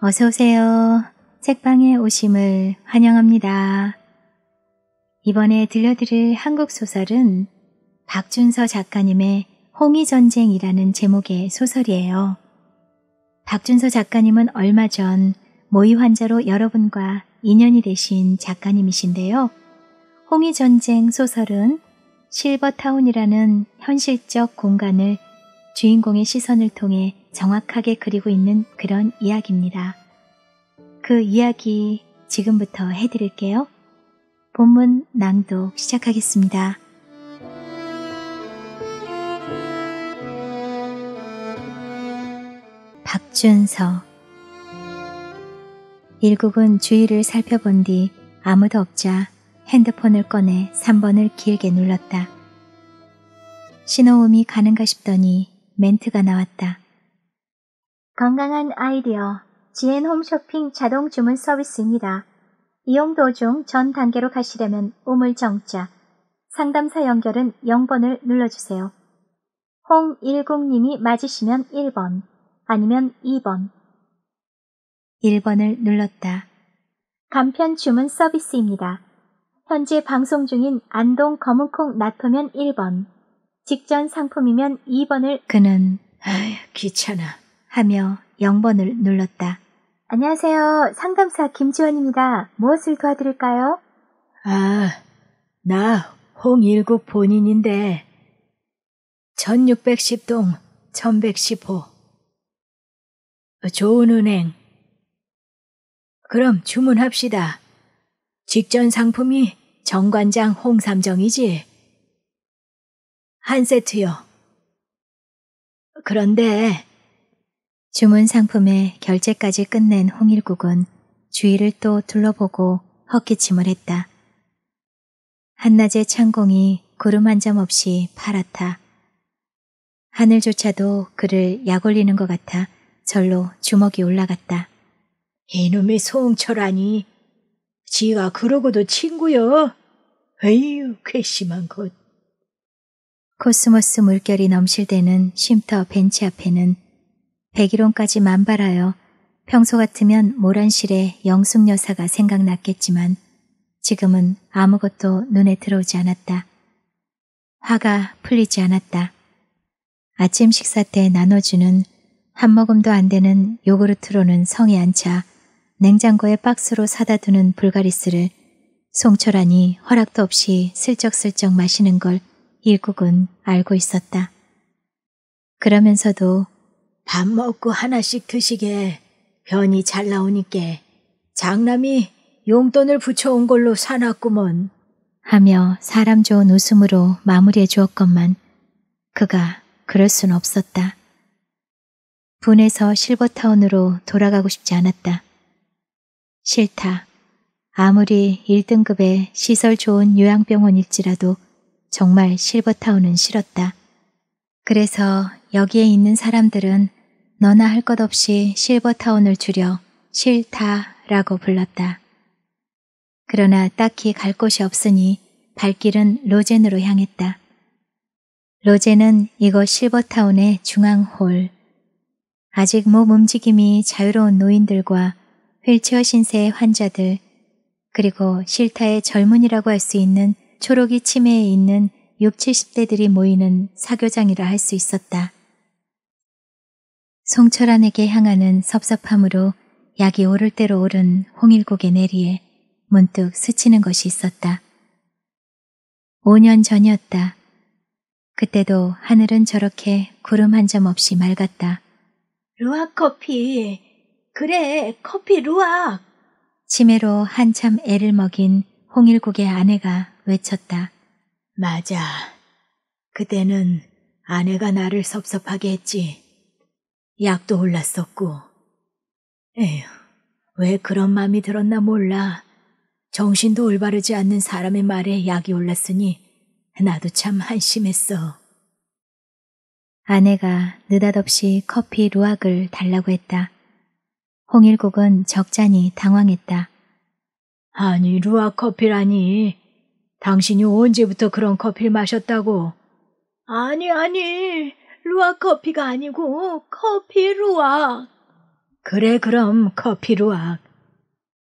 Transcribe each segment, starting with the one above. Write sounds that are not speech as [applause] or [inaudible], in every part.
어서 오세요. 책방에 오심을 환영합니다. 이번에 들려드릴 한국 소설은 박준서 작가님의 홍의전쟁이라는 제목의 소설이에요. 박준서 작가님은 얼마 전 모의 환자로 여러분과 인연이 되신 작가님이신데요. 홍의전쟁 소설은 실버타운이라는 현실적 공간을 주인공의 시선을 통해 정확하게 그리고 있는 그런 이야기입니다. 그 이야기 지금부터 해드릴게요. 본문 낭독 시작하겠습니다. 준서 일국은 주위를 살펴본 뒤 아무도 없자 핸드폰을 꺼내 3번을 길게 눌렀다. 신호음이 가는가 싶더니 멘트가 나왔다. 건강한 아이디어 지엔 홈쇼핑 자동 주문 서비스입니다. 이용 도중 전 단계로 가시려면 우물정자 상담사 연결은 0번을 눌러주세요. 홍일국님이 맞으시면 1번 아니면 2번. 1번을 눌렀다. 간편 주문 서비스입니다. 현재 방송 중인 안동 검은콩 나토면 1번, 직전 상품이면 2번을 그는 아휴, 귀찮아 하며 0번을 눌렀다. 안녕하세요. 상담사 김지원입니다. 무엇을 도와드릴까요? 아, 나 홍일국 본인인데 1610동 1115 좋은 은행. 그럼 주문합시다. 직전 상품이 정관장 홍삼정이지? 한 세트요. 그런데 주문 상품에 결제까지 끝낸 홍일국은 주위를 또 둘러보고 헛기침을 했다. 한낮의 창공이 구름 한 점 없이 파랗다. 하늘조차도 그를 약올리는 것 같아 절로 주먹이 올라갔다. 이놈의 송철아니. 지가 그러고도 친구여. 에휴, 괘씸한 것. 코스모스 물결이 넘실대는 쉼터 벤치 앞에는 백일홍까지 만발하여 평소 같으면 모란실의 영숙 여사가 생각났겠지만 지금은 아무것도 눈에 들어오지 않았다. 화가 풀리지 않았다. 아침 식사 때 나눠주는 한 모금도 안 되는 요구르트로는 성에 안차 냉장고에 박스로 사다 두는 불가리스를 송철환이 허락도 없이 슬쩍슬쩍 마시는 걸 일국은 알고 있었다. 그러면서도 밥 먹고 하나씩 드시게 변이 잘 나오니께 장남이 용돈을 붙여온 걸로 사놨구먼 하며 사람 좋은 웃음으로 마무리해 주었건만 그가 그럴 순 없었다. 분에서 실버타운으로 돌아가고 싶지 않았다. 싫다. 아무리 1등급의 시설 좋은 요양병원일지라도 정말 실버타운은 싫었다. 그래서 여기에 있는 사람들은 너나 할 것 없이 실버타운을 줄여 싫다라고 불렀다. 그러나 딱히 갈 곳이 없으니 발길은 로젠으로 향했다. 로젠은 이곳 실버타운의 중앙홀, 아직 몸 움직임이 자유로운 노인들과 휠체어 신세의 환자들, 그리고 실타의 젊은이라고 할 수 있는 초록이 치매에 있는 6, 70대들이 모이는 사교장이라 할 수 있었다. 송철안에게 향하는 섭섭함으로 약이 오를 대로 오른 홍일국의 내리에 문득 스치는 것이 있었다. 5년 전이었다. 그때도 하늘은 저렇게 구름 한 점 없이 맑았다. 루아 커피. 그래, 커피 루아. 치매로 한참 애를 먹인 홍일국의 아내가 외쳤다. 맞아. 그때는 아내가 나를 섭섭하게 했지. 약도 올랐었고. 에휴, 왜 그런 마음이 들었나 몰라. 정신도 올바르지 않는 사람의 말에 약이 올랐으니 나도 참 한심했어. 아내가 느닷없이 커피 루악을 달라고 했다. 홍일국은 적잖이 당황했다. 아니 루악 커피라니. 당신이 언제부터 그런 커피를 마셨다고? 아니 아니 루악 커피가 아니고 커피 루악. 그래 그럼 커피 루악.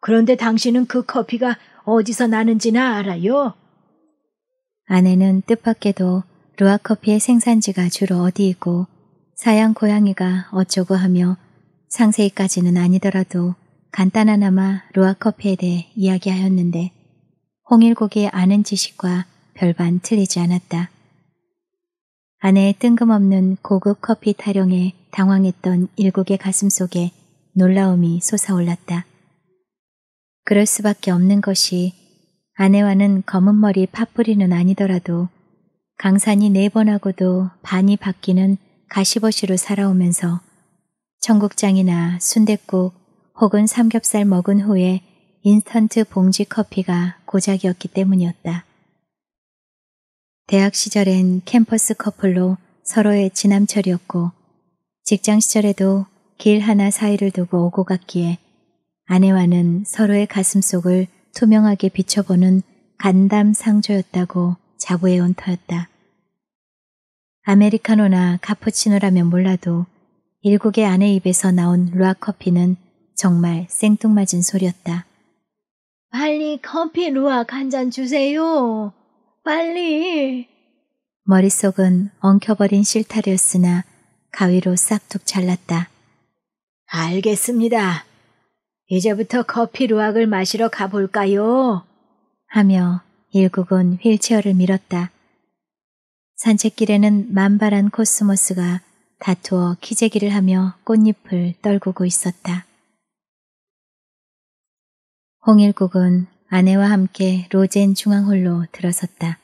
그런데 당신은 그 커피가 어디서 나는지나 알아요? 아내는 뜻밖에도 루아커피의 생산지가 주로 어디이고 사양 고양이가 어쩌고 하며 상세히까지는 아니더라도 간단하나마 루아커피에 대해 이야기하였는데 홍일곡이 아는 지식과 별반 틀리지 않았다. 아내의 뜬금없는 고급 커피 타령에 당황했던 일국의 가슴 속에 놀라움이 솟아올랐다. 그럴 수밖에 없는 것이 아내와는 검은 머리 파뿌리는 아니더라도 강산이 네 번하고도 반이 바뀌는 가시버시로 살아오면서 청국장이나 순댓국 혹은 삼겹살 먹은 후에 인스턴트 봉지 커피가 고작이었기 때문이었다. 대학 시절엔 캠퍼스 커플로 서로의 지남철이었고 직장 시절에도 길 하나 사이를 두고 오고 갔기에 아내와는 서로의 가슴속을 투명하게 비춰보는 간담상조였다고 자부의 온터였다. 아메리카노나 카푸치노라면 몰라도 일국의 아내 입에서 나온 루아커피는 정말 생뚱맞은 소리였다. 빨리 커피 루아한 잔 주세요. 빨리. 머릿속은 엉켜버린 실타래였으나 가위로 싹둑 잘랐다. 알겠습니다. 이제부터 커피 루악을 마시러 가볼까요? 하며 일국은 휠체어를 밀었다. 산책길에는 만발한 코스모스가 다투어 키재기를 하며 꽃잎을 떨구고 있었다. 홍일국은 아내와 함께 로젠 중앙홀로 들어섰다.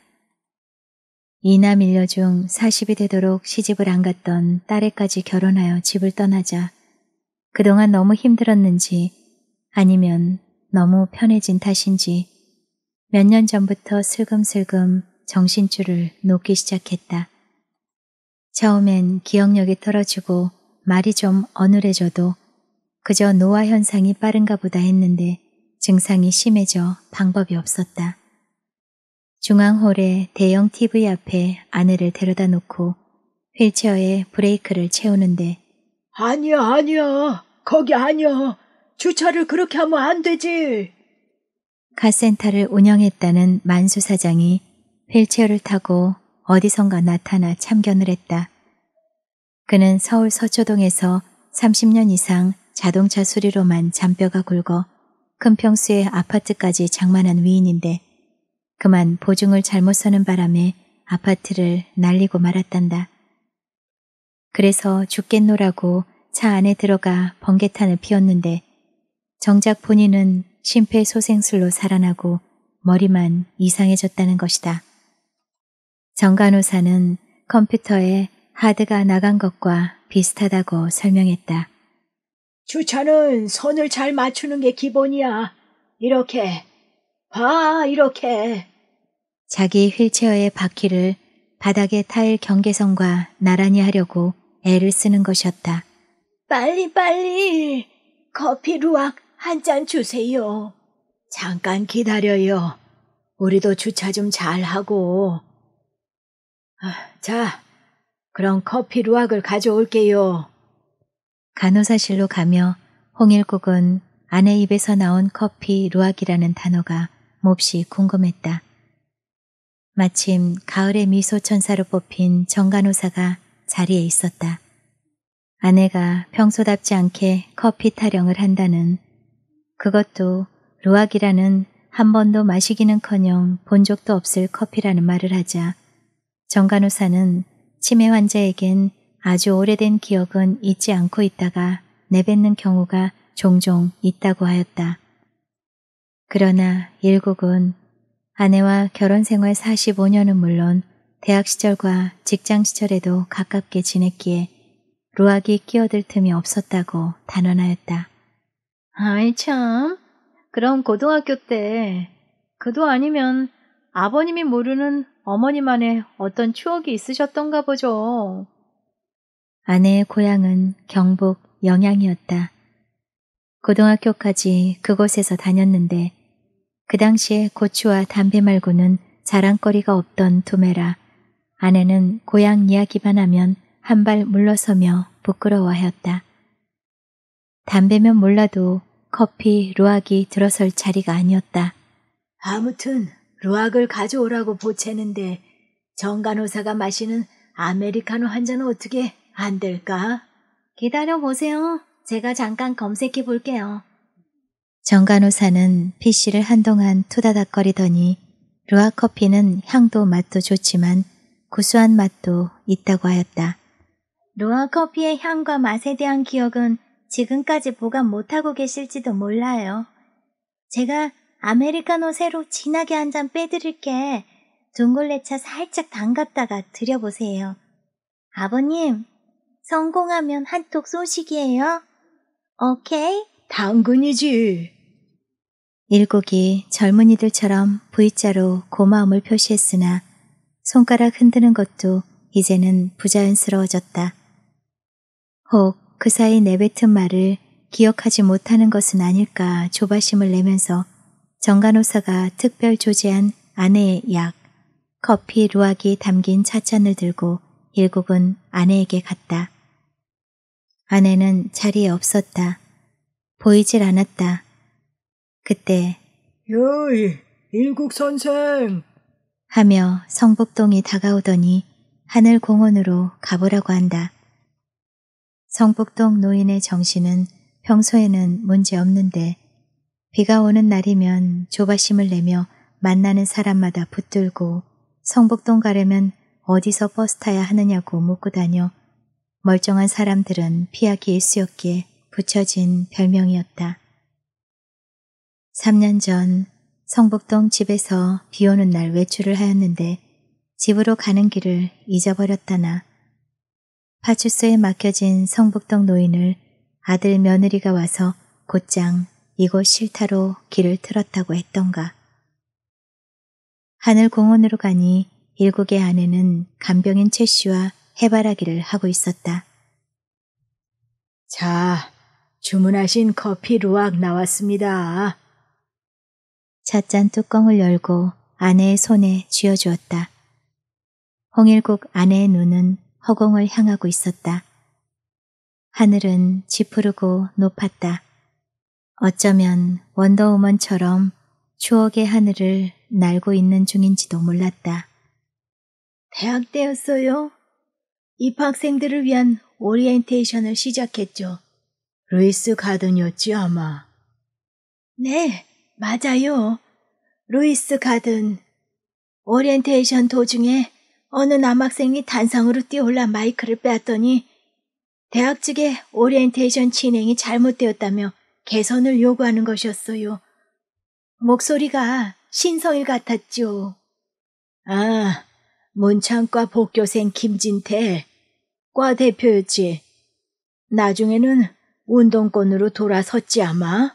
이나 밀려 중 40이 되도록 시집을 안 갔던 딸에까지 결혼하여 집을 떠나자 그동안 너무 힘들었는지 아니면 너무 편해진 탓인지 몇년 전부터 슬금슬금 정신줄을 놓기 시작했다. 처음엔 기억력이 떨어지고 말이 좀 어눌해져도 그저 노화 현상이 빠른가 보다 했는데 증상이 심해져 방법이 없었다. 중앙홀의 대형 TV 앞에 아내를 데려다 놓고 휠체어에 브레이크를 채우는데 아니야 아니야 거기 아니야 주차를 그렇게 하면 안 되지 카센터를 운영했다는 만수 사장이 휠체어를 타고 어디선가 나타나 참견을 했다. 그는 서울 서초동에서 30년 이상 자동차 수리로만 잔뼈가 굵어 큰 평수의 아파트까지 장만한 위인인데 그만 보증을 잘못 서는 바람에 아파트를 날리고 말았단다. 그래서 죽겠노라고 차 안에 들어가 번개탄을 피웠는데 정작 본인은 심폐소생술로 살아나고 머리만 이상해졌다는 것이다. 정간호사는 컴퓨터에 하드가 나간 것과 비슷하다고 설명했다. 주차는 선을 잘 맞추는 게 기본이야. 이렇게, 봐, 이렇게. 자기 휠체어의 바퀴를 바닥에 타일 경계선과 나란히 하려고 애를 쓰는 것이었다. 빨리 빨리 커피 루악 한잔 주세요. 잠깐 기다려요. 우리도 주차 좀 잘하고. 아, 자, 그럼 커피 루악을 가져올게요. 간호사실로 가며 홍일국은 아내 입에서 나온 커피 루악이라는 단어가 몹시 궁금했다. 마침 가을의 미소천사로 뽑힌 정간호사가 자리에 있었다. 아내가 평소답지 않게 커피 타령을 한다는 그것도 루악이라는 한 번도 마시기는커녕 본 적도 없을 커피라는 말을 하자 정 간호사는 치매 환자에겐 아주 오래된 기억은 잊지 않고 있다가 내뱉는 경우가 종종 있다고 하였다. 그러나 일국은 아내와 결혼 생활 45년은 물론 대학 시절과 직장 시절에도 가깝게 지냈기에 루악이 끼어들 틈이 없었다고 단언하였다. 아이 참. 그럼 고등학교 때 그도 아니면 아버님이 모르는 어머님만의 어떤 추억이 있으셨던가 보죠. 아내의 고향은 경북 영양이었다. 고등학교까지 그곳에서 다녔는데 그 당시에 고추와 담배 말고는 자랑거리가 없던 두메라 아내는 고향 이야기만 하면 한 발 물러서며 부끄러워하였다. 담배면 몰라도 커피, 루악이 들어설 자리가 아니었다. 아무튼 루악을 가져오라고 보채는데 정간호사가 마시는 아메리카노 한 잔은 어떻게 안 될까? 기다려보세요. 제가 잠깐 검색해 볼게요. 정간호사는 PC를 한동안 투다닥거리더니 루아 커피는 향도 맛도 좋지만 구수한 맛도 있다고 하였다. 루아 커피의 향과 맛에 대한 기억은 지금까지 보관 못하고 계실지도 몰라요. 제가 아메리카노 새로 진하게 한 잔 빼드릴게. 둥골레차 살짝 담갔다가 드려보세요. 아버님, 성공하면 한턱 소식이에요 오케이? 당근이지. 일곡이 젊은이들처럼 V자로 고마움을 표시했으나 손가락 흔드는 것도 이제는 부자연스러워졌다. 혹그 사이 내뱉은 말을 기억하지 못하는 것은 아닐까 조바심을 내면서 정간호사가 특별 조제한 아내의 약, 커피 루악이 담긴 차잔을 들고 일국은 아내에게 갔다. 아내는 자리에 없었다. 보이질 않았다. 그때 요이 일국 선생 하며 성북동이 다가오더니 하늘공원으로 가보라고 한다. 성북동 노인의 정신은 평소에는 문제없는데 비가 오는 날이면 조바심을 내며 만나는 사람마다 붙들고 성북동 가려면 어디서 버스 타야 하느냐고 묻고 다녀 멀쩡한 사람들은 피하기 일쑤였기에 붙여진 별명이었다. 3년 전 성북동 집에서 비 오는 날 외출을 하였는데 집으로 가는 길을 잊어버렸다나 파출소에 맡겨진 성북동 노인을 아들 며느리가 와서 곧장 이곳 실타로 길을 틀었다고 했던가. 하늘 공원으로 가니 일국의 아내는 간병인 최 씨와 해바라기를 하고 있었다. 자, 주문하신 커피 루악 나왔습니다. 찻잔 뚜껑을 열고 아내의 손에 쥐어주었다. 홍일국 아내의 눈은 허공을 향하고 있었다. 하늘은 지푸르고 높았다. 어쩌면 원더우먼처럼 추억의 하늘을 날고 있는 중인지도 몰랐다. 대학 때였어요. 입학생들을 위한 오리엔테이션을 시작했죠. 루이스 가든이었지 아마. 네, 맞아요. 루이스 가든. 오리엔테이션 도중에 어느 남학생이 단상으로 뛰어올라 마이크를 빼앗더니 대학 측의 오리엔테이션 진행이 잘못되었다며 개선을 요구하는 것이었어요. 목소리가 신성일 같았죠. 아, 문창과 복교생 김진태, 과 대표였지. 나중에는 운동권으로 돌아섰지 아마?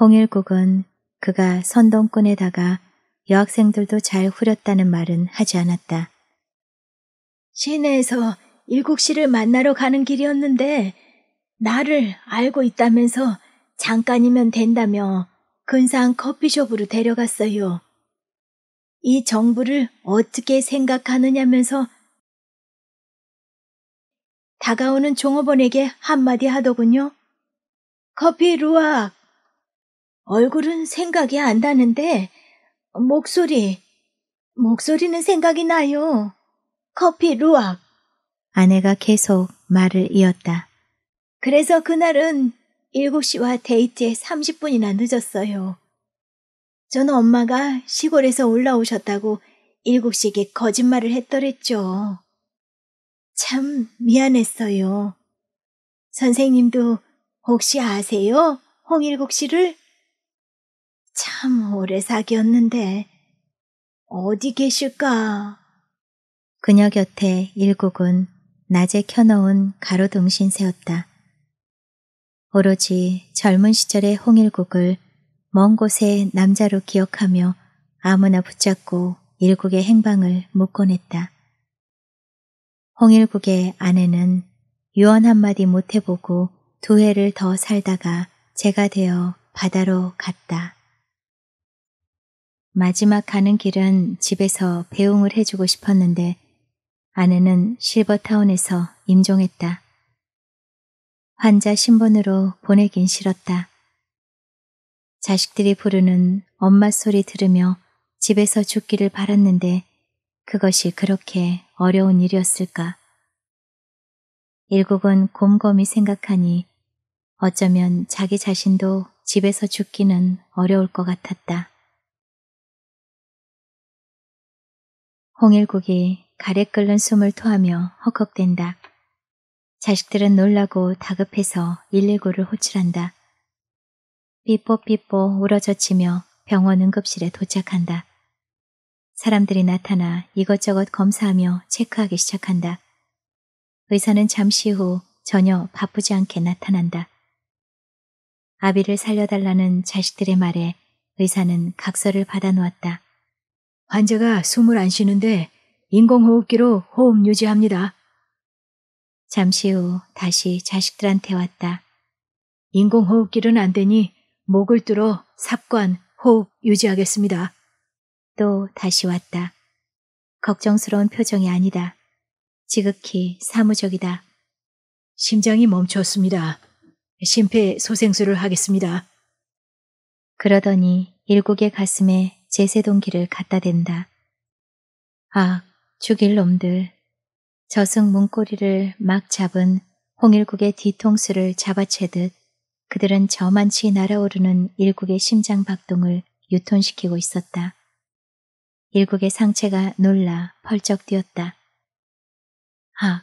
홍일국은 그가 선동권에다가 여학생들도 잘 후렸다는 말은 하지 않았다. 시내에서 일국 씨를 만나러 가는 길이었는데 나를 알고 있다면서 잠깐이면 된다며 근사한 커피숍으로 데려갔어요. 이 정부를 어떻게 생각하느냐면서 다가오는 종업원에게 한마디 하더군요. 커피 루악! 얼굴은 생각이 안 나는데 목소리, 목소리는 생각이 나요. 커피 루악. 아내가 계속 말을 이었다. 그래서 그날은 7시와 데이트에 30분이나 늦었어요. 저는 엄마가 시골에서 올라오셨다고 7시에 거짓말을 했더랬죠. 참 미안했어요. 선생님도 혹시 아세요? 홍일국 씨를? 참 오래 사귀었는데 어디 계실까 그녀 곁에 일국은 낮에 켜놓은 가로등신세웠다 오로지 젊은 시절의 홍일국을 먼 곳의 남자로 기억하며 아무나 붙잡고 일국의 행방을 묻곤 했다. 홍일국의 아내는 유언 한마디 못해보고 두 해를 더 살다가 제가 되어 바다로 갔다. 마지막 가는 길은 집에서 배웅을 해주고 싶었는데 아내는 실버타운에서 임종했다. 환자 신분으로 보내긴 싫었다. 자식들이 부르는 엄마 소리 들으며 집에서 죽기를 바랐는데 그것이 그렇게 어려운 일이었을까. 일국은 곰곰이 생각하니 어쩌면 자기 자신도 집에서 죽기는 어려울 것 같았다. 홍일국이 가래 끓는 숨을 토하며 헉헉댄다 자식들은 놀라고 다급해서 119를 호출한다. 삐뽀삐뽀 울어젖히며 병원 응급실에 도착한다. 사람들이 나타나 이것저것 검사하며 체크하기 시작한다. 의사는 잠시 후 전혀 바쁘지 않게 나타난다. 아비를 살려달라는 자식들의 말에 의사는 각서를 받아 놓았다. 환자가 숨을 안 쉬는데 인공호흡기로 호흡 유지합니다. 잠시 후 다시 자식들한테 왔다. 인공호흡기는 안 되니 목을 뚫어 삽관, 호흡 유지하겠습니다. 또 다시 왔다. 걱정스러운 표정이 아니다. 지극히 사무적이다. 심장이 멈췄습니다. 심폐소생술을 하겠습니다. 그러더니 일국의 가슴에 제세동기를 갖다 댄다. 아, 죽일 놈들. 저승 문고리를 막 잡은 홍일국의 뒤통수를 잡아채듯 그들은 저만치 날아오르는 일국의 심장 박동을 유턴시키고 있었다. 일국의 상체가 놀라 펄쩍 뛰었다. 악!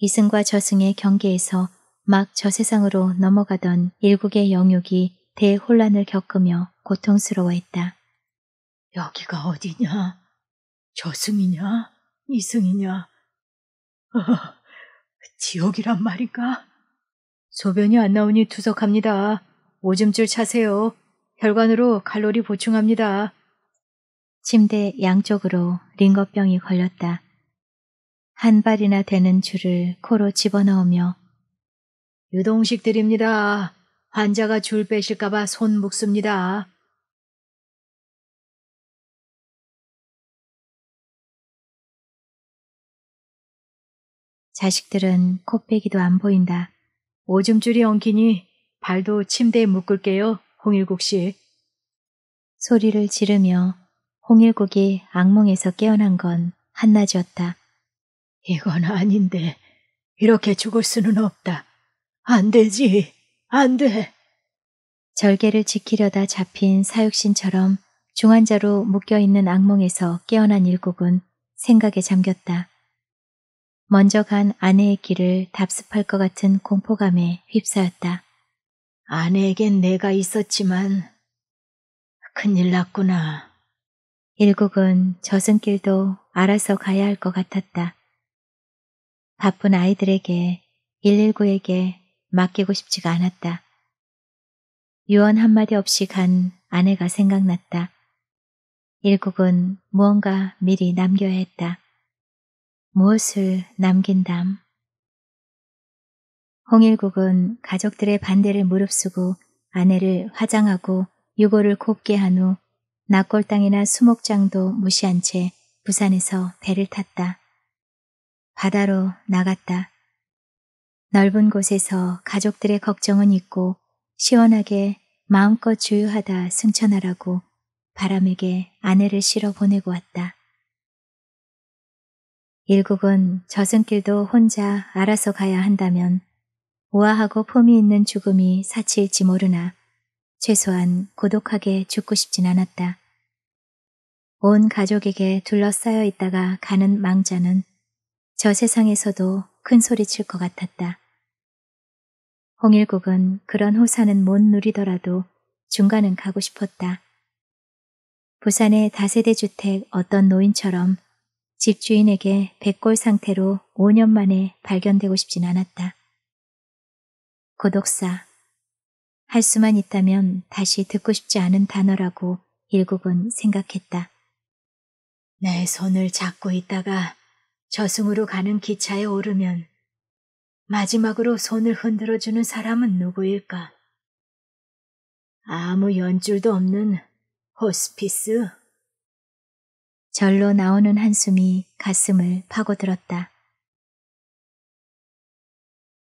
이승과 저승의 경계에서 막 저세상으로 넘어가던 일국의 영육이 대혼란을 겪으며 고통스러워했다. 여기가 어디냐? 저승이냐, 이승이냐, 어, [laughs] 지옥이란 말인가? 소변이 안 나오니 투석합니다. 오줌줄 차세요. 혈관으로 칼로리 보충합니다. 침대 양쪽으로 링거병이 걸렸다. 한 발이나 되는 줄을 코로 집어넣으며 유동식 드립니다. 환자가 줄 빼실까봐 손 묶습니다. 자식들은 코빼기도 안 보인다. 오줌줄이 엉키니 발도 침대에 묶을게요, 홍일국 씨. 소리를 지르며 홍일국이 악몽에서 깨어난 건 한낮이었다. 이건 아닌데, 이렇게 죽을 수는 없다. 안 되지, 안 돼. 절개를 지키려다 잡힌 사육신처럼 중환자로 묶여있는 악몽에서 깨어난 일국은 생각에 잠겼다. 먼저 간 아내의 길을 답습할 것 같은 공포감에 휩싸였다. 아내에겐 내가 있었지만 큰일 났구나. 일국은 저승길도 알아서 가야 할 것 같았다. 바쁜 아이들에게 119에게 맡기고 싶지가 않았다. 유언 한마디 없이 간 아내가 생각났다. 일국은 무언가 미리 남겨야 했다. 무엇을 남긴담. 홍일국은 가족들의 반대를 무릅쓰고 아내를 화장하고 유골을 곱게 한 후 낙골당이나 수목장도 무시한 채 부산에서 배를 탔다. 바다로 나갔다. 넓은 곳에서 가족들의 걱정은 잊고 시원하게 마음껏 주유하다 승천하라고 바람에게 아내를 실어 보내고 왔다. 일국은 저승길도 혼자 알아서 가야 한다면 우아하고 폼이 있는 죽음이 사치일지 모르나 최소한 고독하게 죽고 싶진 않았다. 온 가족에게 둘러싸여 있다가 가는 망자는 저 세상에서도 큰 소리 칠 것 같았다. 홍일국은 그런 호사는 못 누리더라도 중간은 가고 싶었다. 부산의 다세대 주택 어떤 노인처럼 집주인에게 백골 상태로 5년 만에 발견되고 싶진 않았다. 고독사. 할 수만 있다면 다시 듣고 싶지 않은 단어라고 일국은 생각했다. 내 손을 잡고 있다가 저승으로 가는 기차에 오르면 마지막으로 손을 흔들어주는 사람은 누구일까? 아무 연줄도 없는 호스피스 절로 나오는 한숨이 가슴을 파고들었다.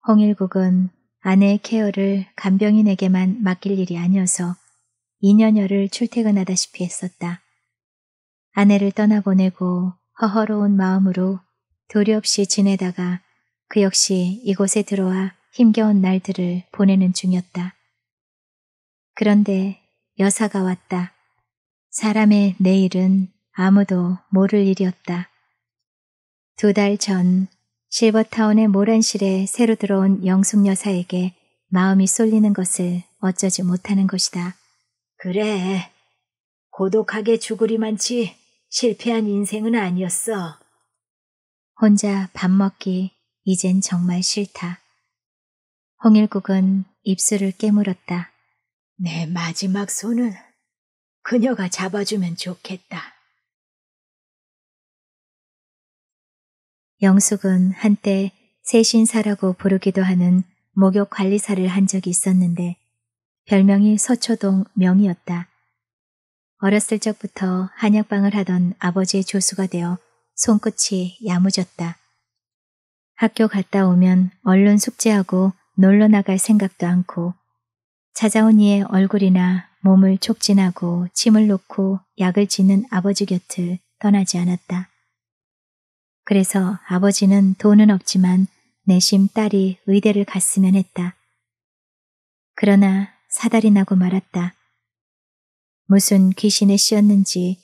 홍일국은 아내의 케어를 간병인에게만 맡길 일이 아니어서 2년여를 출퇴근하다시피 했었다. 아내를 떠나보내고 허허로운 마음으로 도리없이 지내다가 그 역시 이곳에 들어와 힘겨운 날들을 보내는 중이었다. 그런데 여사가 왔다. 사람의 내일은 아무도 모를 일이었다. 두 달 전 실버타운의 모란실에 새로 들어온 영숙 여사에게 마음이 쏠리는 것을 어쩌지 못하는 것이다. 그래, 고독하게 죽으리만치 실패한 인생은 아니었어. 혼자 밥 먹기 이젠 정말 싫다. 홍일국은 입술을 깨물었다. 내 마지막 손은 그녀가 잡아주면 좋겠다. 영숙은 한때 세신사라고 부르기도 하는 목욕 관리사를 한 적이 있었는데 별명이 서초동 명이었다. 어렸을 적부터 한약방을 하던 아버지의 조수가 되어 손끝이 야무졌다. 학교 갔다 오면 얼른 숙제하고 놀러 나갈 생각도 않고 찾아온 이의 얼굴이나 몸을 촉진하고 침을 놓고 약을 짓는 아버지 곁을 떠나지 않았다. 그래서 아버지는 돈은 없지만 내심 딸이 의대를 갔으면 했다. 그러나 사달이 나고 말았다. 무슨 귀신에 씌었는지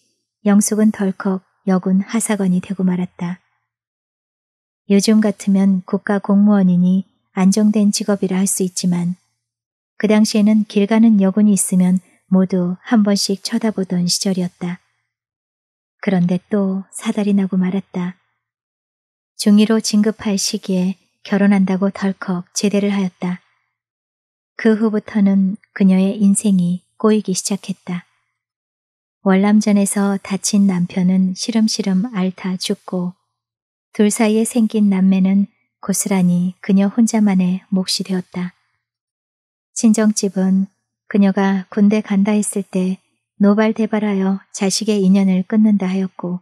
영숙은 덜컥 여군 하사관이 되고 말았다. 요즘 같으면 국가 공무원이니 안정된 직업이라 할 수 있지만 그 당시에는 길 가는 여군이 있으면 모두 한 번씩 쳐다보던 시절이었다. 그런데 또 사달이 나고 말았다. 중위로 진급할 시기에 결혼한다고 덜컥 제대를 하였다. 그 후부터는 그녀의 인생이 꼬이기 시작했다. 월남전에서 다친 남편은 시름시름 앓다 죽고 둘 사이에 생긴 남매는 고스란히 그녀 혼자만의 몫이 되었다. 친정집은 그녀가 군대 간다 했을 때 노발대발하여 자식의 인연을 끊는다 하였고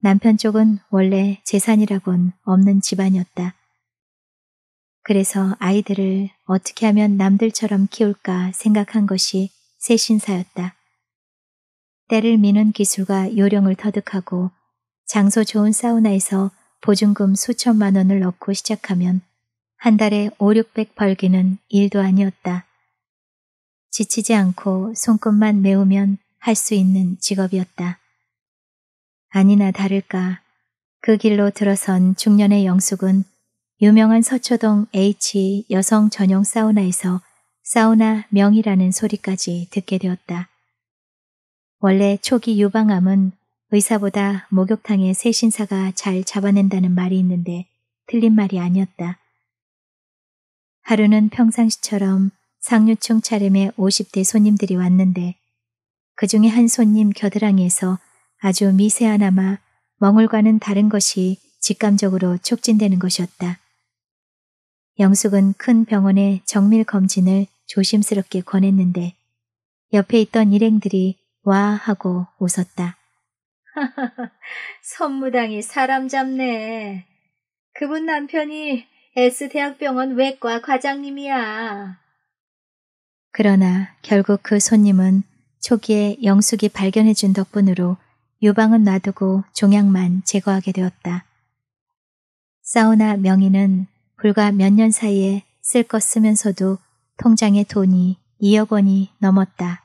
남편 쪽은 원래 재산이라곤 없는 집안이었다. 그래서 아이들을 어떻게 하면 남들처럼 키울까 생각한 것이 새신사였다. 때를 미는 기술과 요령을 터득하고 장소 좋은 사우나에서 보증금 수천만 원을 넣고 시작하면 한 달에 5, 600 벌기는 일도 아니었다. 지치지 않고 손끝만 메우면 할 수 있는 직업이었다. 아니나 다를까 그 길로 들어선 중년의 영숙은 유명한 서초동 H 여성 전용 사우나에서 사우나 명이라는 소리까지 듣게 되었다. 원래 초기 유방암은 의사보다 목욕탕의 세신사가 잘 잡아낸다는 말이 있는데 틀린 말이 아니었다. 하루는 평상시처럼 상류층 차림의 50대 손님들이 왔는데 그 중에 한 손님 겨드랑이에서 아주 미세하나마 멍울과는 다른 것이 직감적으로 촉진되는 것이었다. 영숙은 큰 병원의 정밀 검진을 조심스럽게 권했는데 옆에 있던 일행들이 와 하고 웃었다. [laughs] 선무당이 사람 잡네. 그분 남편이 S대학병원 외과 과장님이야. 그러나 결국 그 손님은 초기에 영숙이 발견해준 덕분으로 유방은 놔두고 종양만 제거하게 되었다. 사우나 명의는 불과 몇 년 사이에 쓸 것 쓰면서도 통장의 돈이 2억 원이 넘었다.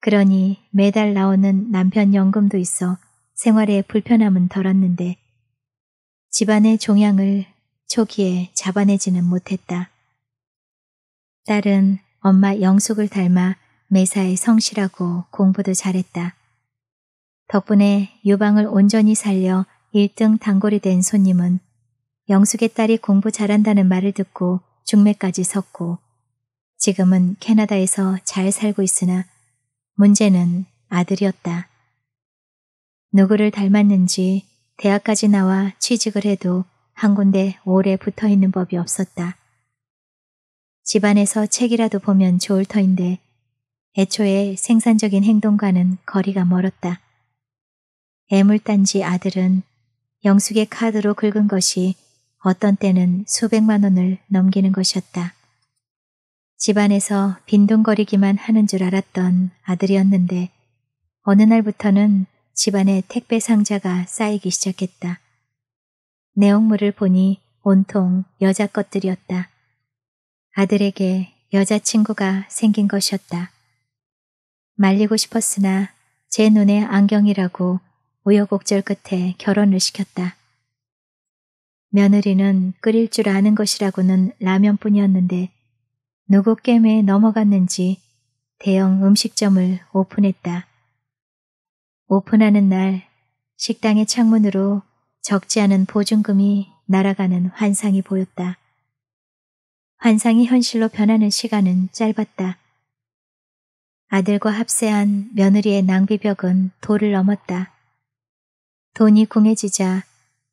그러니 매달 나오는 남편 연금도 있어 생활에 불편함은 덜었는데 집안의 종양을 초기에 잡아내지는 못했다. 딸은 엄마 영숙을 닮아 매사에 성실하고 공부도 잘했다. 덕분에 유방을 온전히 살려 1등 단골이 된 손님은 영숙의 딸이 공부 잘한다는 말을 듣고 중매까지 섰고 지금은 캐나다에서 잘 살고 있으나 문제는 아들이었다. 누구를 닮았는지 대학까지 나와 취직을 해도 한 군데 오래 붙어 있는 법이 없었다. 집안에서 책이라도 보면 좋을 터인데 애초에 생산적인 행동과는 거리가 멀었다. 애물단지 아들은 영숙의 카드로 긁은 것이 어떤 때는 수백만 원을 넘기는 것이었다. 집안에서 빈둥거리기만 하는 줄 알았던 아들이었는데 어느 날부터는 집안에 택배 상자가 쌓이기 시작했다. 내용물을 보니 온통 여자 것들이었다. 아들에게 여자친구가 생긴 것이었다. 말리고 싶었으나 제 눈의 안경이라고 우여곡절 끝에 결혼을 시켰다. 며느리는 끓일 줄 아는 것이라고는 라면뿐이었는데 누구 게임에 넘어갔는지 대형 음식점을 오픈했다. 오픈하는 날 식당의 창문으로 적지 않은 보증금이 날아가는 환상이 보였다. 환상이 현실로 변하는 시간은 짧았다. 아들과 합세한 며느리의 낭비벽은 돌을 넘었다. 돈이 공해지자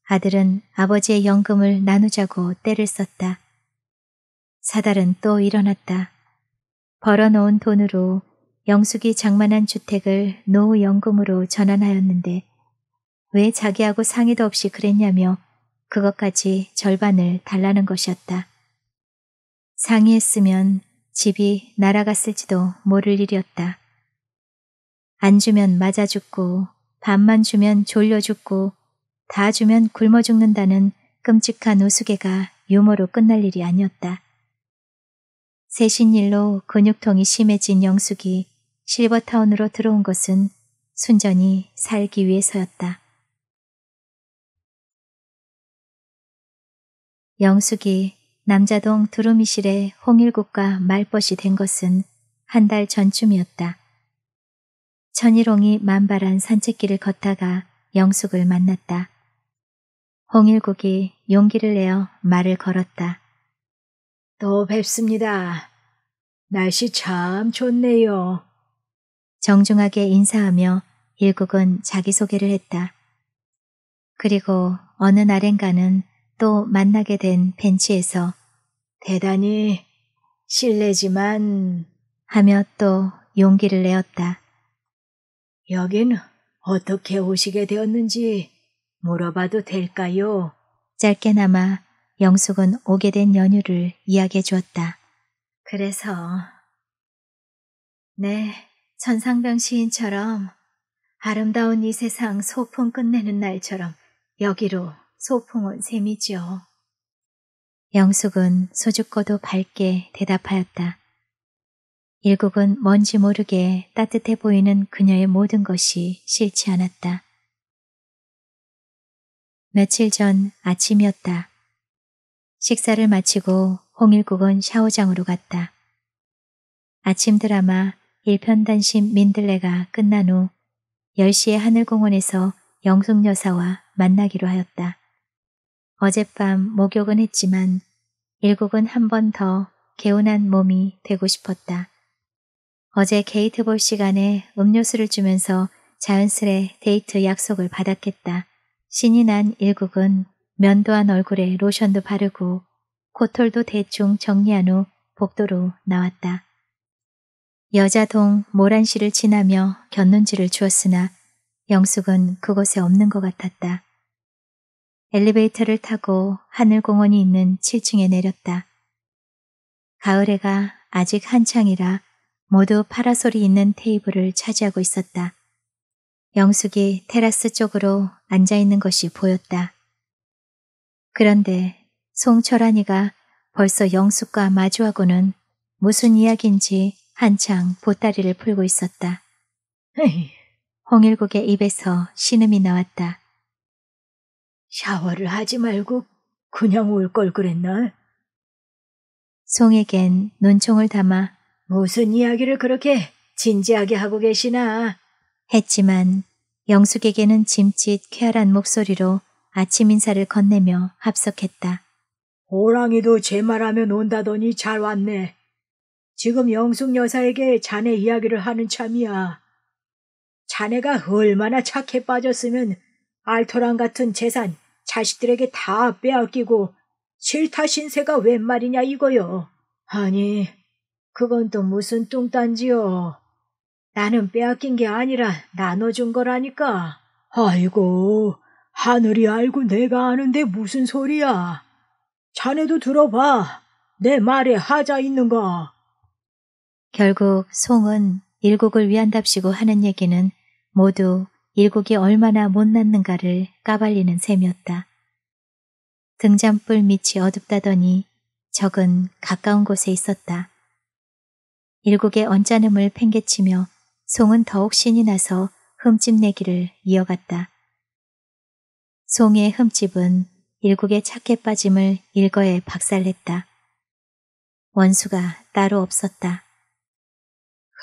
아들은 아버지의 연금을 나누자고 떼를 썼다. 사달은 또 일어났다. 벌어놓은 돈으로 영숙이 장만한 주택을 노후 연금으로 전환하였는데 왜 자기하고 상의도 없이 그랬냐며 그것까지 절반을 달라는 것이었다. 상의했으면 집이 날아갔을지도 모를 일이었다. 안 주면 맞아 죽고 밥만 주면 졸려 죽고 다 주면 굶어 죽는다는 끔찍한 우스개가 유머로 끝날 일이 아니었다. 세신일로 근육통이 심해진 영숙이 실버타운으로 들어온 것은 순전히 살기 위해서였다. 영숙이 남자동 두루미실의 홍일국과 말벗이 된 것은 한 달 전쯤이었다. 천일홍이 만발한 산책길을 걷다가 영숙을 만났다. 홍일국이 용기를 내어 말을 걸었다. 또 뵙습니다. 날씨 참 좋네요. 정중하게 인사하며 일국은 자기소개를 했다. 그리고 어느 날엔가는 또 만나게 된 벤치에서 대단히 실례지만 하며 또 용기를 내었다. 여기는 어떻게 오시게 되었는지 물어봐도 될까요? 짧게나마 영숙은 오게 된 연유를 이야기해 주었다. 그래서 네, 천상병 시인처럼 아름다운 이 세상 소풍 끝내는 날처럼 여기로 소풍 온 셈이지요. 영숙은 소주꺼도 밝게 대답하였다. 일국은 뭔지 모르게 따뜻해 보이는 그녀의 모든 것이 싫지 않았다. 며칠 전 아침이었다. 식사를 마치고 홍일국은 샤워장으로 갔다. 아침 드라마 일편단심 민들레가 끝난 후 10시에 하늘공원에서 영숙 여사와 만나기로 하였다. 어젯밤 목욕은 했지만 일국은 한 번 더 개운한 몸이 되고 싶었다. 어제 게이트 볼 시간에 음료수를 주면서 자연스레 데이트 약속을 받았겠다. 신이 난 일국은 면도한 얼굴에 로션도 바르고 코털도 대충 정리한 후 복도로 나왔다. 여자동 모란시를 지나며 견눈지를 주었으나 영숙은 그곳에 없는 것 같았다. 엘리베이터를 타고 하늘공원이 있는 7층에 내렸다. 가을에가 아직 한창이라 모두 파라솔이 있는 테이블을 차지하고 있었다. 영숙이 테라스 쪽으로 앉아있는 것이 보였다. 그런데 송철환이가 벌써 영숙과 마주하고는 무슨 이야기인지 한창 보따리를 풀고 있었다. 에이. 홍일국의 입에서 신음이 나왔다. 샤워를 하지 말고 그냥 올 걸 그랬나? 송에겐 눈총을 담아 무슨 이야기를 그렇게 진지하게 하고 계시나? 했지만 영숙에게는 짐짓 쾌활한 목소리로 아침 인사를 건네며 합석했다. 호랑이도 제 말하면 온다더니 잘 왔네. 지금 영숙 여사에게 자네 이야기를 하는 참이야. 자네가 얼마나 착해 빠졌으면 알토란 같은 재산 자식들에게 다 빼앗기고 실타 신세가 웬 말이냐 이거요. 아니 그건 또 무슨 뚱딴지요? 나는 빼앗긴 게 아니라 나눠준 거라니까. 아이고, 하늘이 알고 내가 아는데 무슨 소리야. 자네도 들어봐. 내 말에 하자 있는가. 결국 송은 일국을 위한답시고 하는 얘기는 모두 일국이 얼마나 못났는가를 까발리는 셈이었다. 등잔불 밑이 어둡다더니 적은 가까운 곳에 있었다. 일국의 언짢음을 팽개치며 송은 더욱 신이 나서 흠집내기를 이어갔다. 송의 흠집은 일국의 착해 빠짐을 일거에 박살냈다. 원수가 따로 없었다.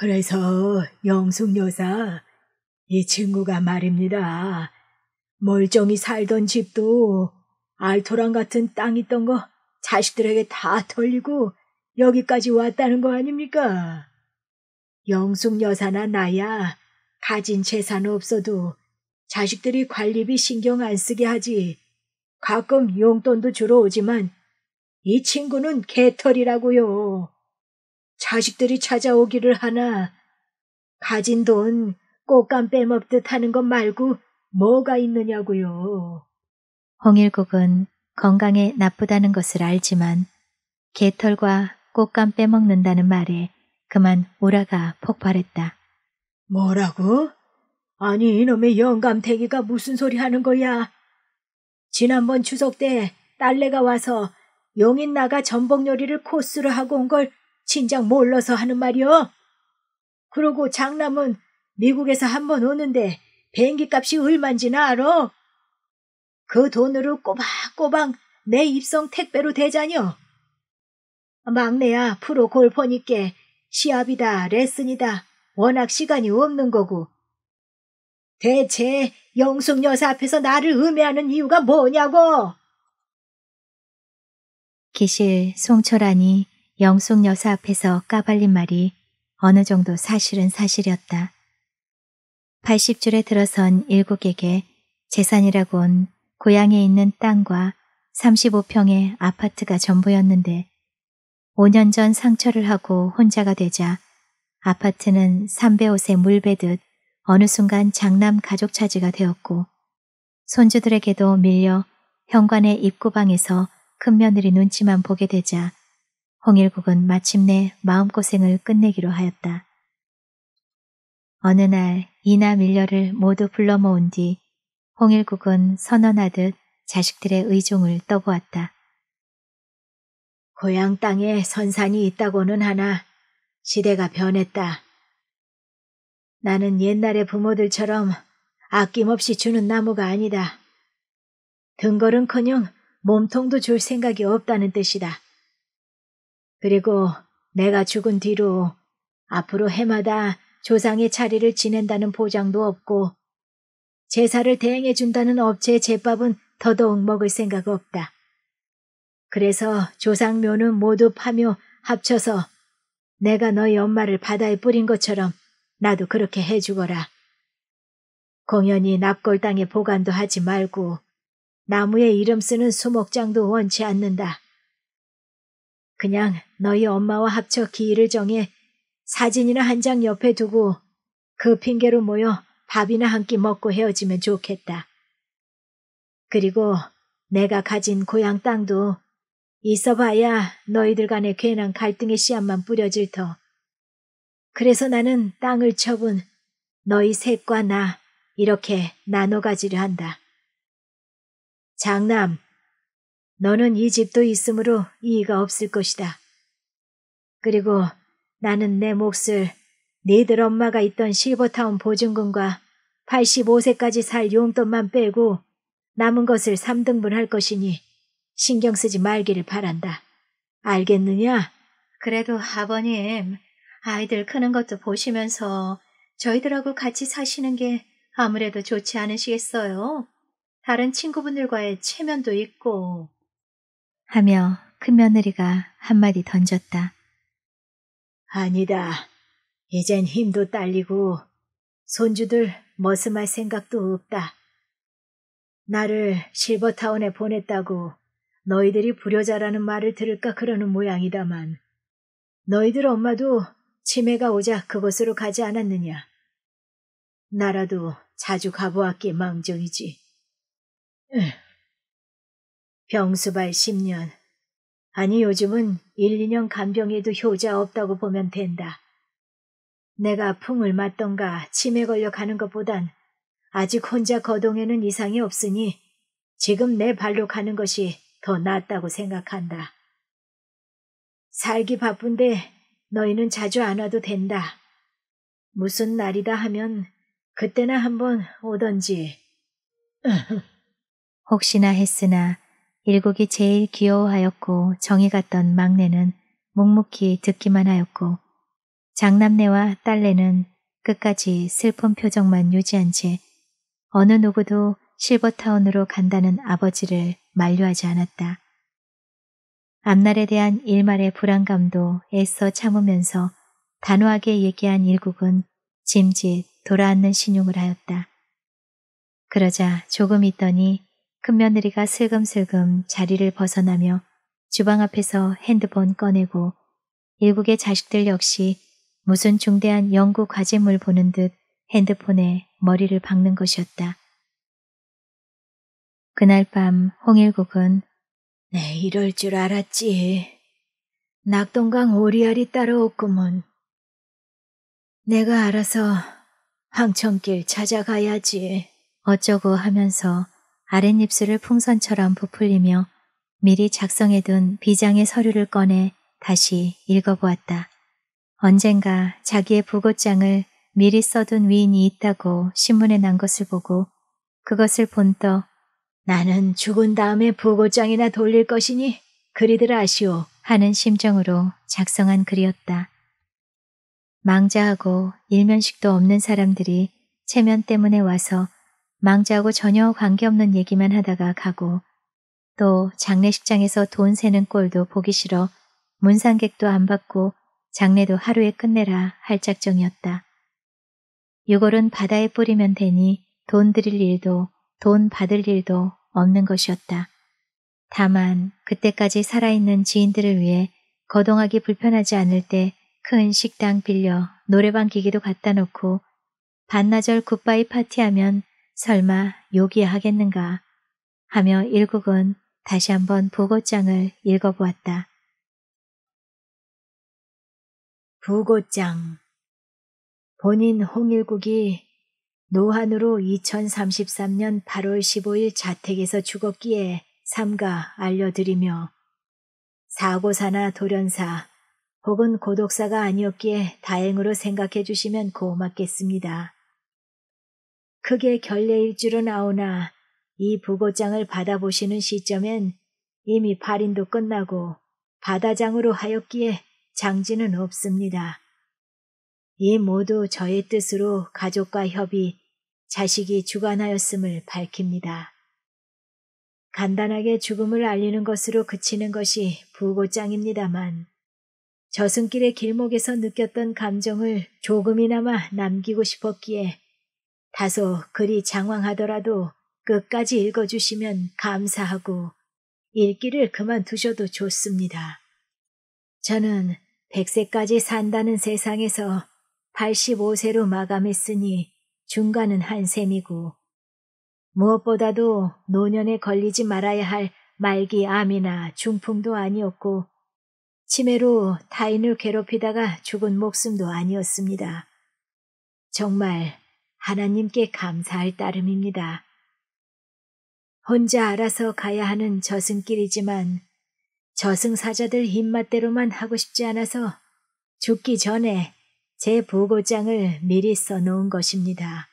그래서 영숙 여사, 이 친구가 말입니다. 멀쩡히 살던 집도 알토란 같은 땅 있던 거 자식들에게 다 털리고 여기까지 왔다는 거 아닙니까? 영숙 여사나 나야 가진 재산 없어도 자식들이 관리비 신경 안 쓰게 하지. 가끔 용돈도 주러 오지만 이 친구는 개털이라고요. 자식들이 찾아오기를 하나 가진 돈 꽃감 빼먹듯 하는 것 말고 뭐가 있느냐고요. 홍일국은 건강에 나쁘다는 것을 알지만 개털과 꽃감 빼먹는다는 말에 그만 오라가 폭발했다. 뭐라고? 아니 이놈의 영감탱이가 무슨 소리 하는 거야? 지난번 추석 때 딸내가 와서 용인 나가 전복 요리를 코스로 하고 온 걸 진작 몰라서 하는 말이오. 그러고 장남은 미국에서 한 번 오는데 비행기 값이 얼만지나 알아? 그 돈으로 꼬박꼬박 내 입성 택배로 대자녀. 막내야 프로 골퍼니께 시합이다 레슨이다 워낙 시간이 없는 거고. 대체 영숙 여사 앞에서 나를 음해하는 이유가 뭐냐고! 기실 송철안이 영숙 여사 앞에서 까발린 말이 어느 정도 사실은 사실이었다. 80줄에 들어선 일국에게 재산이라곤 고향에 있는 땅과 35평의 아파트가 전부였는데 5년 전 상처를 하고 혼자가 되자 아파트는 삼배옷에 물 배듯 어느 순간 장남 가족 차지가 되었고 손주들에게도 밀려 현관의 입구방에서 큰며느리 눈치만 보게 되자 홍일국은 마침내 마음고생을 끝내기로 하였다. 어느 날 이나 밀려를 모두 불러 모은 뒤 홍일국은 선언하듯 자식들의 의종을 떠보았다. 고향 땅에 선산이 있다고는 하나 시대가 변했다. 나는 옛날의 부모들처럼 아낌없이 주는 나무가 아니다. 등걸은커녕 몸통도 줄 생각이 없다는 뜻이다. 그리고 내가 죽은 뒤로 앞으로 해마다 조상의 자리를 지낸다는 보장도 없고 제사를 대행해준다는 업체의 제밥은 더더욱 먹을 생각 없다. 그래서 조상묘는 모두 파묘 합쳐서 내가 너희 엄마를 바다에 뿌린 것처럼 나도 그렇게 해주거라. 공연히 납골 당에 보관도 하지 말고 나무에 이름 쓰는 수목장도 원치 않는다. 그냥 너희 엄마와 합쳐 기일을 정해 사진이나 한 장 옆에 두고 그 핑계로 모여 밥이나 한 끼 먹고 헤어지면 좋겠다. 그리고 내가 가진 고향 땅도 있어봐야 너희들 간에 괜한 갈등의 씨앗만 뿌려질 터. 그래서 나는 땅을 처분, 너희 셋과 나, 이렇게 나눠 가지려 한다. 장남, 너는 이 집도 있으므로 이의가 없을 것이다. 그리고 나는 내 몫을 네들 엄마가 있던 실버타운 보증금과 85세까지 살 용돈만 빼고 남은 것을 3등분할 것이니 신경 쓰지 말기를 바란다. 알겠느냐? 그래도 아버님, 아이들 크는 것도 보시면서 저희들하고 같이 사시는 게 아무래도 좋지 않으시겠어요? 다른 친구분들과의 체면도 있고. 하며 큰 며느리가 한마디 던졌다. 아니다. 이젠 힘도 딸리고 손주들 머슴할 생각도 없다. 나를 실버타운에 보냈다고 너희들이 불효자라는 말을 들을까 그러는 모양이다만 너희들 엄마도 치매가 오자 그곳으로 가지 않았느냐. 나라도 자주 가보았기 망정이지. 병수발 10년. 아니 요즘은 1, 2년 간병에도 효자 없다고 보면 된다. 내가 풍을 맞던가 치매 걸려 가는 것보단 아직 혼자 거동에는 이상이 없으니 지금 내 발로 가는 것이 더 낫다고 생각한다. 살기 바쁜데 너희는 자주 안 와도 된다. 무슨 날이다 하면 그때나 한번 오던지. [laughs] 혹시나 했으나 일국이 제일 귀여워하였고 정이 갔던 막내는 묵묵히 듣기만 하였고 장남네와 딸내는 끝까지 슬픈 표정만 유지한 채 어느 누구도 실버타운으로 간다는 아버지를 만류하지 않았다. 앞날에 대한 일말의 불안감도 애써 참으면서 단호하게 얘기한 일국은 짐짓 돌아앉는 신용을 하였다. 그러자 조금 있더니 큰며느리가 슬금슬금 자리를 벗어나며 주방 앞에서 핸드폰 꺼내고 일국의 자식들 역시 무슨 중대한 연구 과제물 보는 듯 핸드폰에 머리를 박는 것이었다. 그날 밤 홍일국은 네 이럴 줄 알았지. 낙동강 오리알이 따라오구먼. 내가 알아서 황천길 찾아가야지. 어쩌고 하면서 아랫입술을 풍선처럼 부풀리며 미리 작성해둔 비장의 서류를 꺼내 다시 읽어보았다. 언젠가 자기의 부고장을 미리 써둔 위인이 있다고 신문에 난 것을 보고 그것을 본떠 나는 죽은 다음에 보고장이나 돌릴 것이니 그리들 아시오 하는 심정으로 작성한 글이었다. 망자하고 일면식도 없는 사람들이 체면 때문에 와서 망자하고 전혀 관계없는 얘기만 하다가 가고 또 장례식장에서 돈 세는 꼴도 보기 싫어 문상객도 안 받고 장례도 하루에 끝내라 할 작정이었다. 유골은 바다에 뿌리면 되니 돈 드릴 일도 돈 받을 일도 없는 것이었다. 다만 그때까지 살아있는 지인들을 위해 거동하기 불편하지 않을 때 큰 식당 빌려 노래방 기기도 갖다 놓고 반나절 굿바이 파티하면 설마 요기야 하겠는가 하며 일국은 다시 한번 보고장을 읽어보았다. 보고장 본인 홍일국이 노환으로 2033년 8월 15일 자택에서 죽었기에 삼가 알려드리며 사고사나 돌연사 혹은 고독사가 아니었기에 다행으로 생각해 주시면 고맙겠습니다. 크게 결례일 줄은 아오나 이 부고장을 받아보시는 시점엔 이미 8인도 끝나고 바다장으로 하였기에 장지는 없습니다. 이 모두 저의 뜻으로 가족과 협의, 자식이 주관하였음을 밝힙니다. 간단하게 죽음을 알리는 것으로 그치는 것이 부고장입니다만 저승길의 길목에서 느꼈던 감정을 조금이나마 남기고 싶었기에 다소 글이 장황하더라도 끝까지 읽어주시면 감사하고 읽기를 그만두셔도 좋습니다. 저는 100세까지 산다는 세상에서 85세로 마감했으니 중간은 한 셈이고 무엇보다도 노년에 걸리지 말아야 할 말기 암이나 중풍도 아니었고 치매로 타인을 괴롭히다가 죽은 목숨도 아니었습니다. 정말 하나님께 감사할 따름입니다. 혼자 알아서 가야 하는 저승길이지만 저승사자들 입맛대로만 하고 싶지 않아서 죽기 전에 제보고장을 미리 써놓은 것입니다.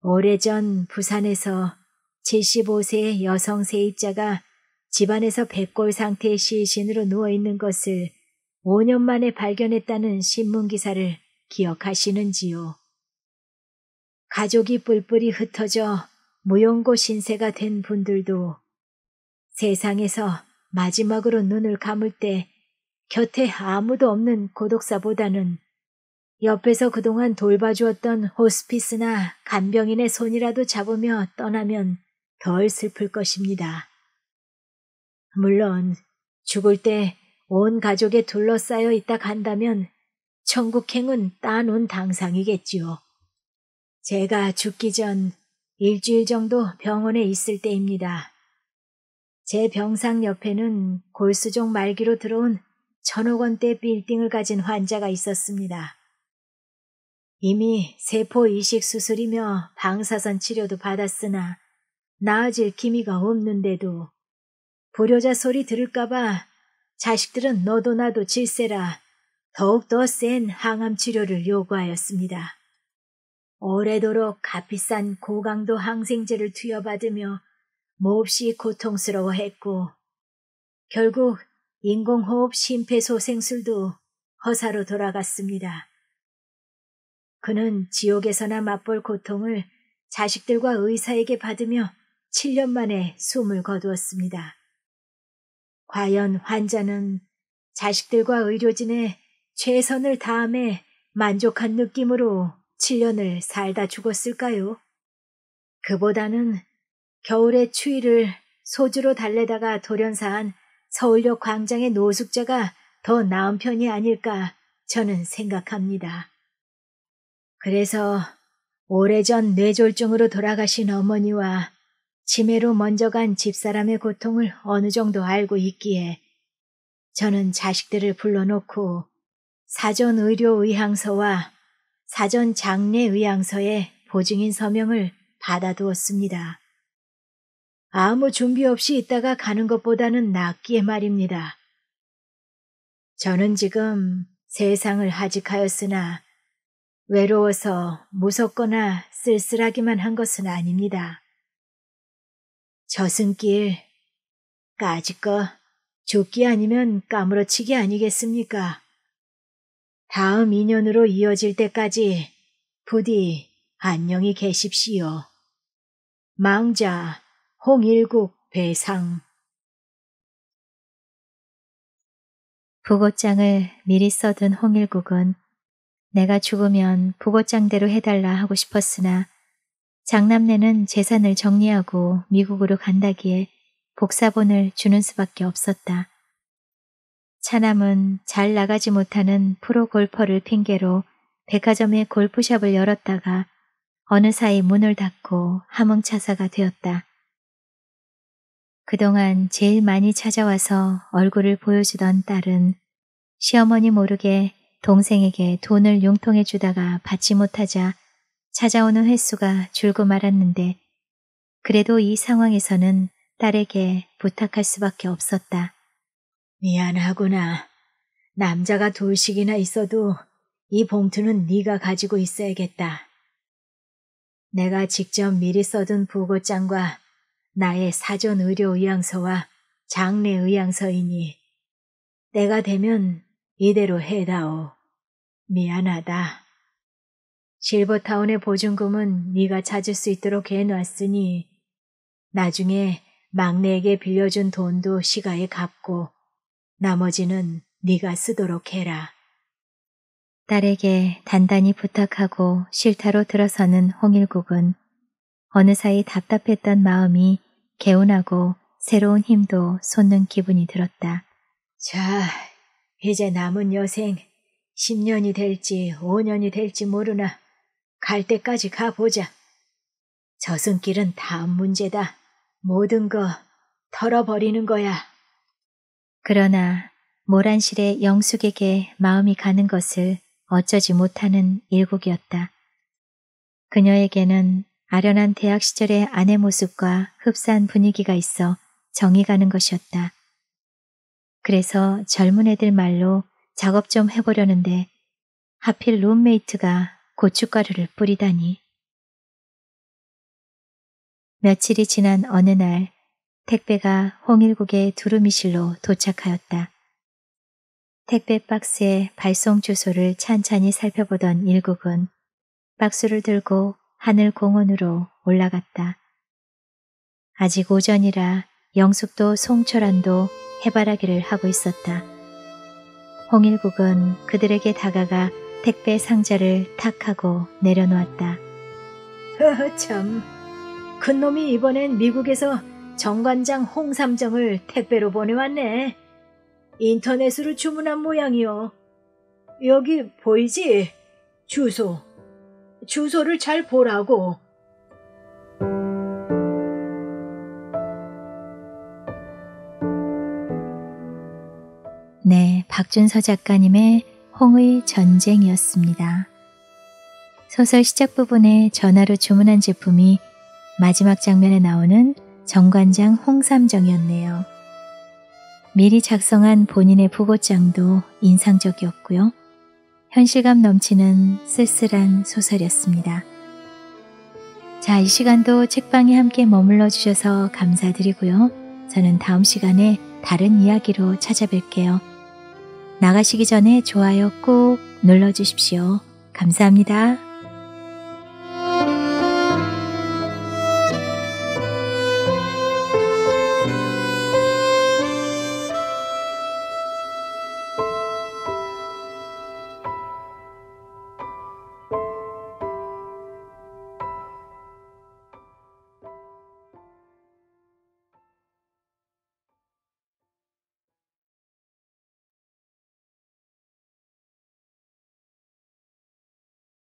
오래전 부산에서 75세 여성 세입자가 집안에서 백골 상태의 시신으로 누워있는 것을 5년 만에 발견했다는 신문기사를 기억하시는지요. 가족이 뿔뿔이 흩어져 무용고 신세가 된 분들도 세상에서 마지막으로 눈을 감을 때 곁에 아무도 없는 고독사보다는 옆에서 그동안 돌봐주었던 호스피스나 간병인의 손이라도 잡으며 떠나면 덜 슬플 것입니다. 물론 죽을 때 온 가족에 둘러싸여 있다 간다면 천국행은 따놓은 당상이겠지요. 제가 죽기 전 일주일 정도 병원에 있을 때입니다. 제 병상 옆에는 골수종 말기로 들어온 천억 원대 빌딩을 가진 환자가 있었습니다. 이미 세포 이식 수술이며 방사선 치료도 받았으나 나아질 기미가 없는데도 불효자 소리 들을까봐 자식들은 너도 나도 질세라 더욱더 센 항암 치료를 요구하였습니다. 오래도록 값비싼 고강도 항생제를 투여받으며 몹시 고통스러워했고 결국 인공호흡 심폐소생술도 허사로 돌아갔습니다. 그는 지옥에서나 맛볼 고통을 자식들과 의사에게 받으며 7년 만에 숨을 거두었습니다. 과연 환자는 자식들과 의료진의 최선을 다함에 만족한 느낌으로 7년을 살다 죽었을까요? 그보다는 겨울의 추위를 소주로 달래다가 돌연사한 서울역 광장의 노숙자가 더 나은 편이 아닐까 저는 생각합니다. 그래서 오래전 뇌졸중으로 돌아가신 어머니와 치매로 먼저 간 집사람의 고통을 어느 정도 알고 있기에 저는 자식들을 불러놓고 사전 의료 의향서와 사전 장례 의향서에 보증인 서명을 받아두었습니다. 아무 준비 없이 있다가 가는 것보다는 낫기에 말입니다. 저는 지금 세상을 하직하였으나 외로워서 무섭거나 쓸쓸하기만 한 것은 아닙니다. 저승길, 까짓거, 죽기 아니면 까무러치기 아니겠습니까? 다음 인연으로 이어질 때까지 부디 안녕히 계십시오. 망자. 홍일국 배상 부고장을 미리 써둔 홍일국은 내가 죽으면 부고장대로 해달라 하고 싶었으나 장남네는 재산을 정리하고 미국으로 간다기에 복사본을 주는 수밖에 없었다. 차남은 잘 나가지 못하는 프로 골퍼를 핑계로 백화점에 골프샵을 열었다가 어느 사이 문을 닫고 함흥차사가 되었다. 그동안 제일 많이 찾아와서 얼굴을 보여주던 딸은 시어머니 모르게 동생에게 돈을 용통해 주다가 받지 못하자 찾아오는 횟수가 줄고 말았는데 그래도 이 상황에서는 딸에게 부탁할 수밖에 없었다. 미안하구나. 남자가 둘씩이나 있어도 이 봉투는 네가 가지고 있어야겠다. 내가 직접 미리 써둔 부고장과 나의 사전 의료 의향서와 장례 의향서이니 내가 되면 이대로 해다오. 미안하다. 실버타운의 보증금은 네가 찾을 수 있도록 해놨으니 나중에 막내에게 빌려준 돈도 시가에 갚고 나머지는 네가 쓰도록 해라. 딸에게 단단히 부탁하고 싫다로 들어서는 홍일국은 어느 사이 답답했던 마음이 개운하고 새로운 힘도 솟는 기분이 들었다. 자, 이제 남은 여생 10년이 될지 5년이 될지 모르나 갈 때까지 가보자. 저승길은 다음 문제다. 모든 거 털어버리는 거야. 그러나 모란실의 영숙에게 마음이 가는 것을 어쩌지 못하는 일국이었다. 그녀에게는 아련한 대학 시절의 아내 모습과 흡사한 분위기가 있어 정이 가는 것이었다. 그래서 젊은 애들 말로 작업 좀 해보려는데 하필 룸메이트가 고춧가루를 뿌리다니. 며칠이 지난 어느 날 택배가 홍일국의 두루미실로 도착하였다. 택배 박스의 발송 주소를 찬찬히 살펴보던 일국은 박스를 들고 하늘 공원으로 올라갔다. 아직 오전이라 영숙도 송철안도 해바라기를 하고 있었다. 홍일국은 그들에게 다가가 택배 상자를 탁 하고 내려놓았다. 허허 참, 큰놈이 이번엔 미국에서 정관장 홍삼정을 택배로 보내왔네. 인터넷으로 주문한 모양이요. 여기 보이지? 주소. 주소를 잘 보라고. 네, 박준서 작가님의 홍의 전쟁이었습니다. 소설 시작 부분에 전화로 주문한 제품이 마지막 장면에 나오는 정관장 홍삼정이었네요. 미리 작성한 본인의 부고장도 인상적이었고요. 현실감 넘치는 쓸쓸한 소설이었습니다. 자, 이 시간도 책방에 함께 머물러 주셔서 감사드리고요. 저는 다음 시간에 다른 이야기로 찾아뵐게요. 나가시기 전에 좋아요 꼭 눌러 주십시오. 감사합니다.